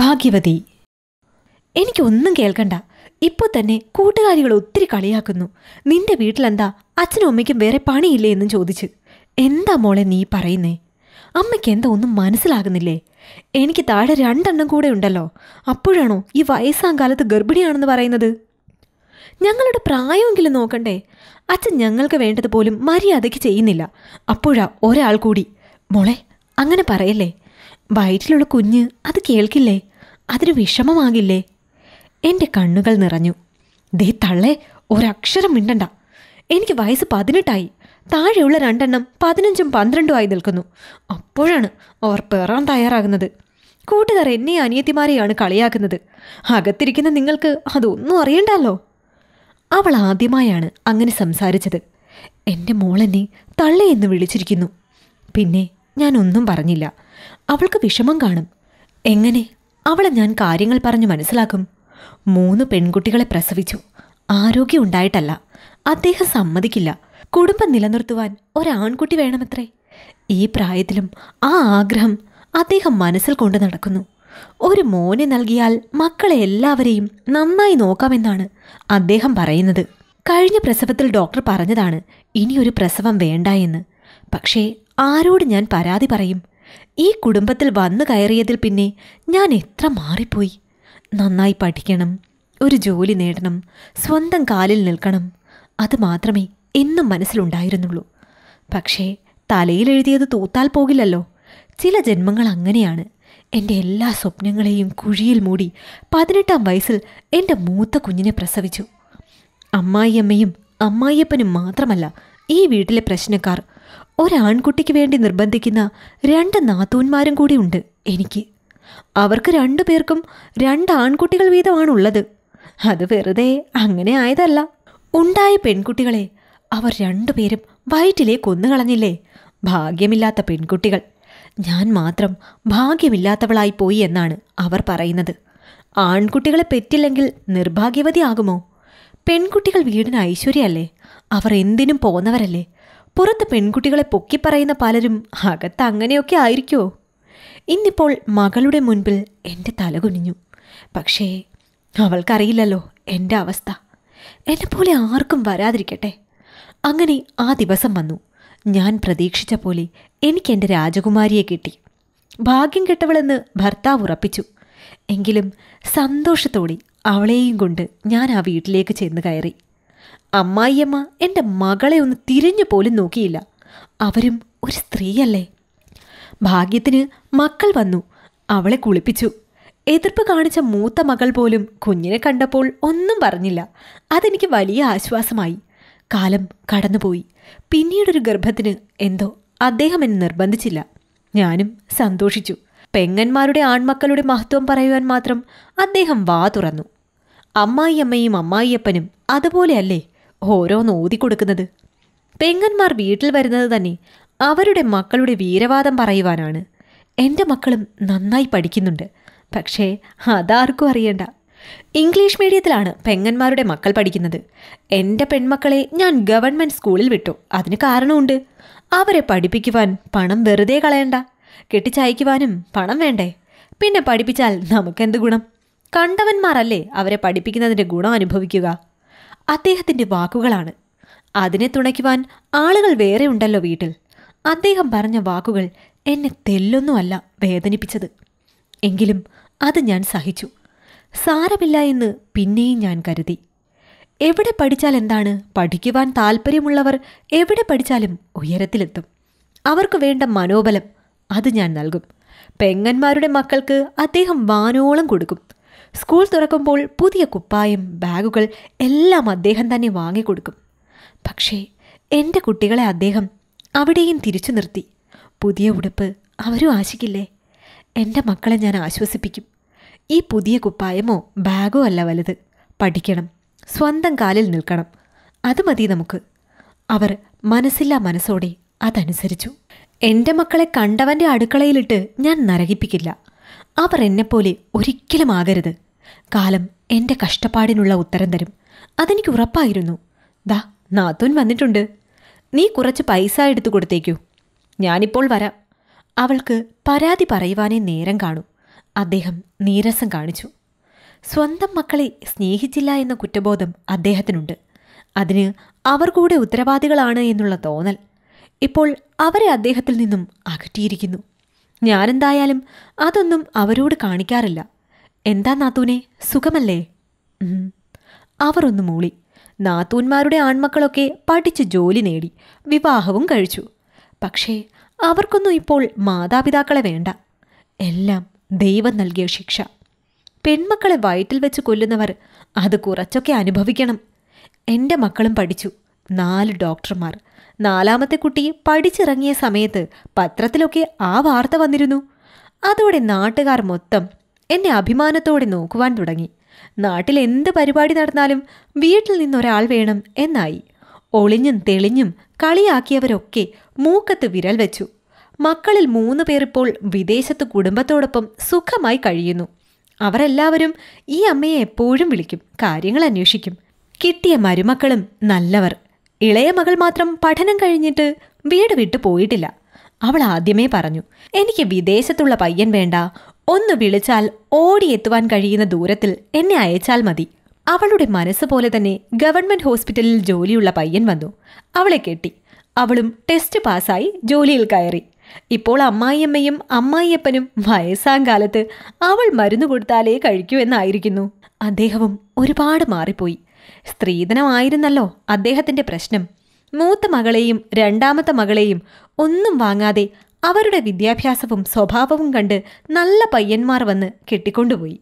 ഭാഗ്യവതി എനിക്കൊന്നും കേൾക്കണ്ട ഇപ്പോൾ തന്നെ കൂട്ടുകാരികൾ ഒത്തിരി കളിയാക്കുന്നു നിന്റെ വീട്ടിലെന്താ അച്ഛനും അമ്മയ്ക്കും വേറെ പണിയില്ലേ എന്നും ചോദിച്ച് എന്താ മോളെ നീ പറയുന്നേ അമ്മയ്ക്ക് എന്താ ഒന്നും മനസ്സിലാകുന്നില്ലേ എനിക്ക് താഴെ രണ്ടെണ്ണം കൂടെ ഉണ്ടല്ലോ അപ്പോഴാണോ ഈ വയസ്സാം കാലത്ത് ഗർഭിണിയാണെന്ന് പറയുന്നത് ഞങ്ങളുടെ പ്രായമെങ്കിലും നോക്കണ്ടേ അച്ഛൻ ഞങ്ങൾക്ക് വേണ്ടത് പോലും മര്യാദയ്ക്ക് ചെയ്യുന്നില്ല അപ്പോഴാ ഒരാൾ കൂടി മോളെ അങ്ങനെ പറയല്ലേ വയറ്റിലുള്ള കുഞ്ഞ് അത് കേൾക്കില്ലേ അതൊരു വിഷമമാകില്ലേ എൻ്റെ കണ്ണുകൾ നിറഞ്ഞു ദേ തള്ളെ ഒരക്ഷരം മിണ്ടണ്ട എനിക്ക് വയസ്സ് പതിനെട്ടായി താഴെയുള്ള രണ്ടെണ്ണം പതിനഞ്ചും പന്ത്രണ്ടും ആയി നിൽക്കുന്നു അപ്പോഴാണ് അവർ പിറാൻ തയ്യാറാകുന്നത് കൂട്ടുകാർ എന്നെ അനിയത്തിമാരെയാണ് കളിയാക്കുന്നത് അകത്തിരിക്കുന്ന നിങ്ങൾക്ക് അതൊന്നും അറിയണ്ടല്ലോ അവൾ ആദ്യമായാണ് അങ്ങനെ സംസാരിച്ചത് എൻ്റെ മോളെന്നെ തള്ളയെന്ന് വിളിച്ചിരിക്കുന്നു പിന്നെ ഞാനൊന്നും പറഞ്ഞില്ല അവൾക്ക് വിഷമം കാണും എങ്ങനെ അവളെ ഞാൻ കാര്യങ്ങൾ പറഞ്ഞു മനസ്സിലാക്കും മൂന്ന് പെൺകുട്ടികളെ പ്രസവിച്ചു ആരോഗ്യം ഉണ്ടായിട്ടല്ല അദ്ദേഹം സമ്മതിക്കില്ല കുടുംബം നിലനിർത്തുവാൻ ഒരാൺകുട്ടി വേണമത്രേ ഈ പ്രായത്തിലും ആ ആഗ്രഹം അദ്ദേഹം മനസ്സിൽ കൊണ്ട് നടക്കുന്നു ഒരു മോനെ നൽകിയാൽ മക്കളെ എല്ലാവരെയും നന്നായി നോക്കാമെന്നാണ് അദ്ദേഹം പറയുന്നത് കഴിഞ്ഞ പ്രസവത്തിൽ ഡോക്ടർ പറഞ്ഞതാണ് ഇനിയൊരു പ്രസവം വേണ്ട എന്ന് പക്ഷേ ആരോട് ഞാൻ പരാതി പറയും ഈ കുടുംബത്തിൽ വന്നു കയറിയതിൽ പിന്നെ ഞാൻ എത്ര മാറിപ്പോയി നന്നായി പഠിക്കണം ഒരു ജോലി നേടണം സ്വന്തം കാലിൽ നിൽക്കണം അത് മാത്രമേ എന്നും മനസ്സിലുണ്ടായിരുന്നുള്ളൂ പക്ഷേ തലയിലെഴുതിയത് തൂത്താൽ പോകില്ലല്ലോ ചില ജന്മങ്ങൾ അങ്ങനെയാണ് എൻ്റെ എല്ലാ സ്വപ്നങ്ങളെയും കുഴിയിൽ മൂടി പതിനെട്ടാം വയസ്സിൽ എൻ്റെ മൂത്ത കുഞ്ഞിനെ പ്രസവിച്ചു അമ്മായിയമ്മയും അമ്മായിയപ്പനും മാത്രമല്ല ഈ വീട്ടിലെ പ്രശ്നക്കാർ ഒരാൺകുട്ടിക്ക് വേണ്ടി നിർബന്ധിക്കുന്ന രണ്ട് നാത്തൂന്മാരും കൂടിയുണ്ട് എനിക്ക് അവർക്ക് രണ്ടു പേർക്കും രണ്ട് ആൺകുട്ടികൾ വീതമാണുള്ളത് അത് വെറുതെ അങ്ങനെ ആയതല്ല ഉണ്ടായ പെൺകുട്ടികളെ അവർ രണ്ടുപേരും വയറ്റിലേ കൊന്നുകളഞ്ഞില്ലേ ഭാഗ്യമില്ലാത്ത പെൺകുട്ടികൾ ഞാൻ മാത്രം ഭാഗ്യമില്ലാത്തവളായി പോയി എന്നാണ് അവർ പറയുന്നത് ആൺകുട്ടികളെ പെറ്റില്ലെങ്കിൽ നിർഭാഗ്യവതിയാകുമോ പെൺകുട്ടികൾ വീടിന് ഐശ്വര്യമല്ലേ അവർ എന്തിനും പോന്നവരല്ലേ പുറത്ത് പെൺകുട്ടികളെ പൊക്കിപ്പറയുന്ന പലരും അകത്ത് അങ്ങനെയൊക്കെ ആയിരിക്കോ ഇന്നിപ്പോൾ മകളുടെ മുൻപിൽ എൻ്റെ തല കുനിഞ്ഞു പക്ഷേ അവൾക്കറിയില്ലല്ലോ എൻ്റെ അവസ്ഥ എന്നെപ്പോലെ ആർക്കും വരാതിരിക്കട്ടെ അങ്ങനെ ആ ദിവസം വന്നു ഞാൻ പ്രതീക്ഷിച്ച പോലെ എനിക്ക് എൻ്റെ രാജകുമാരിയെ കിട്ടി ഭാഗ്യം കെട്ടവളെന്ന് ഭർത്താവ് ഉറപ്പിച്ചു എങ്കിലും സന്തോഷത്തോടെ അവളെയും കൊണ്ട് ഞാൻ ആ വീട്ടിലേക്ക് ചെന്ന് കയറി അമ്മായിയമ്മ എൻ്റെ മകളെ ഒന്ന് തിരിഞ്ഞു പോലും നോക്കിയില്ല അവരും ഒരു സ്ത്രീയല്ലേ ഭാഗ്യത്തിന് മക്കൾ വന്നു അവളെ കുളിപ്പിച്ചു എതിർപ്പ് കാണിച്ച മൂത്ത മകൾ പോലും കുഞ്ഞിനെ കണ്ടപ്പോൾ ഒന്നും പറഞ്ഞില്ല അതെനിക്ക് വലിയ ആശ്വാസമായി കാലം കടന്നുപോയി പിന്നീടൊരു ഗർഭത്തിന് എന്തോ അദ്ദേഹം എന്നെ നിർബന്ധിച്ചില്ല ഞാനും സന്തോഷിച്ചു പെങ്ങന്മാരുടെ ആൺമക്കളുടെ മഹത്വം പറയുവാൻ മാത്രം അദ്ദേഹം വാ തുറന്നു അമ്മായിയമ്മയും അമ്മായിയപ്പനും അതുപോലെയല്ലേ ഓരോന്ന് ഊതിക്കൊടുക്കുന്നത് പെങ്ങന്മാർ വീട്ടിൽ വരുന്നത് തന്നെ അവരുടെ മക്കളുടെ വീരവാദം പറയുവാനാണ് എൻ്റെ മക്കളും നന്നായി പഠിക്കുന്നുണ്ട് പക്ഷേ അതാർക്കും അറിയണ്ട ഇംഗ്ലീഷ് മീഡിയത്തിലാണ് പെങ്ങന്മാരുടെ മക്കൾ പഠിക്കുന്നത് എൻ്റെ പെൺമക്കളെ ഞാൻ ഗവൺമെൻറ് സ്കൂളിൽ വിട്ടു അതിന് കാരണമുണ്ട് അവരെ പഠിപ്പിക്കുവാൻ പണം വെറുതെ കളയണ്ട കെട്ടിച്ചയക്കുവാനും പണം വേണ്ടേ പിന്നെ പഠിപ്പിച്ചാൽ നമുക്കെന്ത് ഗുണം കണ്ടവന്മാരല്ലേ അവരെ പഠിപ്പിക്കുന്നതിൻ്റെ ഗുണം അനുഭവിക്കുക അദ്ദേഹത്തിൻ്റെ വാക്കുകളാണ് അതിനെ തുണയ്ക്കുവാൻ ആളുകൾ വേറെ ഉണ്ടല്ലോ വീട്ടിൽ അദ്ദേഹം പറഞ്ഞ വാക്കുകൾ എന്നെ തെല്ലൊന്നുമല്ല വേദനിപ്പിച്ചത് എങ്കിലും അത് ഞാൻ സഹിച്ചു സാരമില്ല എന്ന് പിന്നെയും ഞാൻ കരുതി എവിടെ പഠിച്ചാൽ എന്താണ് പഠിക്കുവാൻ താല്പര്യമുള്ളവർ എവിടെ പഠിച്ചാലും ഉയരത്തിലെത്തും അവർക്ക് വേണ്ട മനോബലം അത് ഞാൻ നൽകും പെങ്ങന്മാരുടെ മക്കൾക്ക് അദ്ദേഹം വാനോളം കൊടുക്കും സ്കൂൾ തുറക്കുമ്പോൾ പുതിയ കുപ്പായം ബാഗുകൾ എല്ലാം അദ്ദേഹം തന്നെ വാങ്ങിക്കൊടുക്കും പക്ഷേ എൻ്റെ കുട്ടികളെ അദ്ദേഹം അവിടെയും തിരിച്ചു നിർത്തി പുതിയ ഉടുപ്പ് അവരും ആശിക്കില്ലേ എൻ്റെ മക്കളെ ഞാൻ ആശ്വസിപ്പിക്കും ഈ പുതിയ കുപ്പായമോ ബാഗോ അല്ല വലുത് പഠിക്കണം സ്വന്തം കാലിൽ നിൽക്കണം അത് മതി നമുക്ക് അവർ മനസ്സില്ലാ മനസ്സോടെ അതനുസരിച്ചു എൻ്റെ മക്കളെ കണ്ടവൻ്റെ അടുക്കളയിലിട്ട് ഞാൻ നരകിപ്പിക്കില്ല അവർ എന്നെപ്പോലെ ഒരിക്കലും ആകരുത് കാലം എന്റെ കഷ്ടപ്പാടിനുള്ള ഉത്തരം തരും അതെനിക്ക് ഉറപ്പായിരുന്നു ദാ നാത്തൂൻ വന്നിട്ടുണ്ട് നീ കുറച്ച് പൈസ എടുത്തു കൊടുത്തേക്കൂ ഞാനിപ്പോൾ വരാം അവൾക്ക് പരാതി പറയുവാനേ നേരം കാണൂ അദ്ദേഹം നീരസം കാണിച്ചു സ്വന്തം മക്കളെ സ്നേഹിച്ചില്ല എന്ന കുറ്റബോധം അദ്ദേഹത്തിനുണ്ട് അതിന് അവർ കൂടെ ഉത്തരവാദികളാണ് എന്നുള്ള തോന്നൽ ഇപ്പോൾ അവരെ അദ്ദേഹത്തിൽ നിന്നും അകറ്റിയിരിക്കുന്നു ഞാനെന്തായാലും അതൊന്നും അവരോട് കാണിക്കാറില്ല എന്താ നാത്തൂനെ സുഖമല്ലേ അവർ ഒന്ന് മൂളി നാത്തൂന്മാരുടെ ആൺമക്കളൊക്കെ പഠിച്ച് ജോലി നേടി വിവാഹവും കഴിച്ചു പക്ഷേ അവർക്കൊന്നും ഇപ്പോൾ മാതാപിതാക്കളെ വേണ്ട എല്ലാം ദൈവം നൽകിയ ശിക്ഷ പെൺമക്കളെ വയറ്റിൽ വെച്ച് കൊല്ലുന്നവർ അത് കുറച്ചൊക്കെ അനുഭവിക്കണം എൻ്റെ മക്കളും പഠിച്ചു നാല് ഡോക്ടർമാർ നാലാമത്തെ കുട്ടി പഠിച്ചിറങ്ങിയ സമയത്ത് പത്രത്തിലൊക്കെ ആ വാർത്ത വന്നിരുന്നു അതോടെ നാട്ടുകാർ മൊത്തം എന്നെ അഭിമാനത്തോടെ നോക്കുവാൻ തുടങ്ങി നാട്ടിൽ എന്ത് പരിപാടി നടന്നാലും വീട്ടിൽ നിന്നൊരാൾ വേണം എന്നായി ഒളിഞ്ഞും തെളിഞ്ഞും കളിയാക്കിയവരൊക്കെ മൂക്കത്ത് വിരൽ വെച്ചു മക്കളിൽ മൂന്ന് പേരിപ്പോൾ വിദേശത്ത് കുടുംബത്തോടൊപ്പം സുഖമായി കഴിയുന്നു അവരെല്ലാവരും ഈ അമ്മയെ എപ്പോഴും വിളിക്കും കാര്യങ്ങൾ അന്വേഷിക്കും കിട്ടിയ മരുമക്കളും നല്ലവർ ഇളയ മകൾ മാത്രം പഠനം കഴിഞ്ഞിട്ട് വീട് വിട്ടു പോയിട്ടില്ല അവൾ ആദ്യമേ പറഞ്ഞു എനിക്ക് വിദേശത്തുള്ള പയ്യൻ വേണ്ട ഒന്ന് വിളിച്ചാൽ ഓടിയെത്തുവാൻ കഴിയുന്ന ദൂരത്തിൽ എന്നെ അയച്ചാൽ മതി അവളുടെ മനസ്സ് പോലെ തന്നെ ഗവൺമെന്റ് ഹോസ്പിറ്റലിൽ ജോലിയുള്ള പയ്യൻ വന്നു അവളെ കെട്ടി അവളും ടെസ്റ്റ് പാസ്സായി ജോലിയിൽ കയറി ഇപ്പോൾ അമ്മായിയമ്മയും അമ്മായിയപ്പനും വയസ്സാം കാലത്ത് അവൾ മരുന്ന് കൊടുത്താലേ കഴിക്കൂ എന്നായിരിക്കുന്നു അദ്ദേഹവും ഒരുപാട് മാറിപ്പോയി സ്ത്രീധനമായിരുന്നല്ലോ അദ്ദേഹത്തിന്റെ പ്രശ്നം മൂത്ത മകളെയും രണ്ടാമത്തെ മകളെയും ഒന്നും വാങ്ങാതെ അവരുടെ വിദ്യാഭ്യാസവും സ്വഭാവവും കണ്ട് നല്ല പയ്യന്മാർ വന്ന് കെട്ടിക്കൊണ്ടുപോയി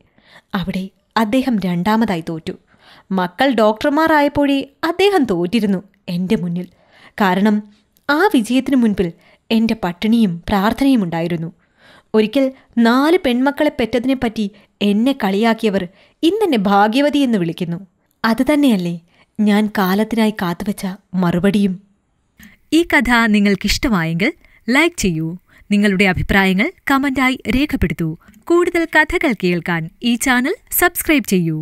അവിടെ അദ്ദേഹം രണ്ടാമതായി തോറ്റു മക്കൾ ഡോക്ടർമാരായപ്പോഴേ അദ്ദേഹം തോറ്റിരുന്നു എൻ്റെ മുന്നിൽ കാരണം ആ വിജയത്തിനു മുൻപിൽ എൻ്റെ പട്ടിണിയും പ്രാർത്ഥനയും ഉണ്ടായിരുന്നു ഒരിക്കൽ നാല് പെൺമക്കളെ പെറ്റതിനെപ്പറ്റി എന്നെ കളിയാക്കിയവർ ഇന്നെന്നെ ഭാഗ്യവതി എന്ന് വിളിക്കുന്നു അതുതന്നെയല്ലേ ഞാൻ കാലത്തിനായി കാത്തുവച്ച മറുപടിയും ഈ കഥ നിങ്ങൾക്കിഷ്ടമായെങ്കിൽ ലൈക്ക് ചെയ്യൂ നിങ്ങളുടെ അഭിപ്രായങ്ങൾ കമന്റായി രേഖപ്പെടുത്തൂ കൂടുതൽ കഥകൾ കേൾക്കാൻ ഈ ചാനൽ സബ്സ്ക്രൈബ് ചെയ്യൂ